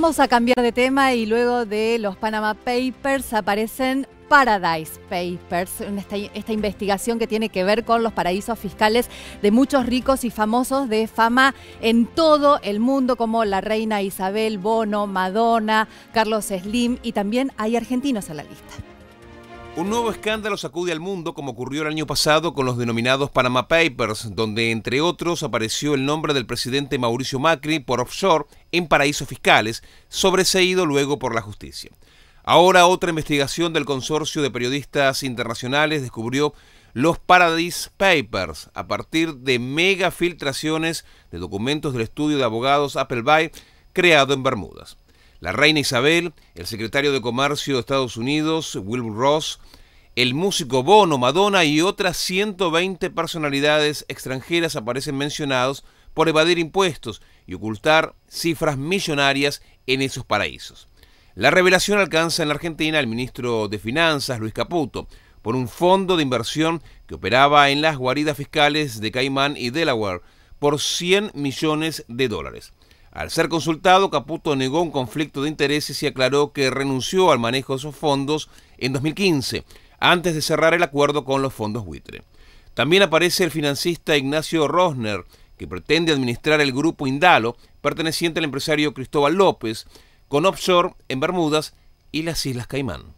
Vamos a cambiar de tema y luego de los Panama Papers aparecen Paradise Papers, esta, investigación que tiene que ver con los paraísos fiscales de muchos ricos y famosos de fama en todo el mundo, como la reina Isabel, Bono, Madonna, Carlos Slim y también hay argentinos en la lista. Un nuevo escándalo sacude al mundo como ocurrió el año pasado con los denominados Panama Papers, donde entre otros apareció el nombre del presidente Mauricio Macri por offshore en paraísos fiscales, sobreseído luego por la justicia. Ahora otra investigación del consorcio de periodistas internacionales descubrió los Paradise Papers a partir de mega filtraciones de documentos del estudio de abogados Appleby creado en Bermudas la reina Isabel, el secretario de Comercio de Estados Unidos, Wilbur Ross, el músico Bono, Madonna y otras 120 personalidades extranjeras aparecen mencionados por evadir impuestos y ocultar cifras millonarias en esos paraísos. La revelación alcanza en la Argentina al ministro de Finanzas, Luis Caputo, por un fondo de inversión que operaba en las guaridas fiscales de Caimán y Delaware por 100 millones de dólares. Al ser consultado, Caputo negó un conflicto de intereses y aclaró que renunció al manejo de sus fondos en 2015, antes de cerrar el acuerdo con los fondos buitre. También aparece el financista Ignacio Rosner, que pretende administrar el grupo Indalo, perteneciente al empresario Cristóbal López, con offshore en Bermudas y las Islas Caimán.